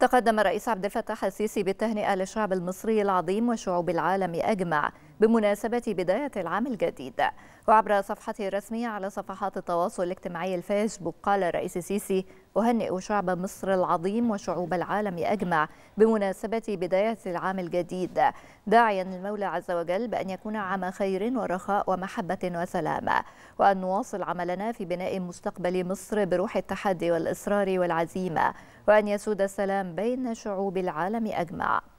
تقدم الرئيس عبد الفتاح السيسي بالتهنئة للشعب المصري العظيم وشعوب العالم أجمع بمناسبة بداية العام الجديد وعبر صفحته الرسمية على صفحات التواصل الاجتماعي الفيسبوك قال الرئيس السيسي أهنئ شعب مصر العظيم وشعوب العالم أجمع بمناسبة بداية العام الجديد داعيا المولى عز وجل بأن يكون عام خير ورخاء ومحبة وسلام وأن نواصل عملنا في بناء مستقبل مصر بروح التحدي والإصرار والعزيمة وأن يسود السلام بين شعوب العالم أجمع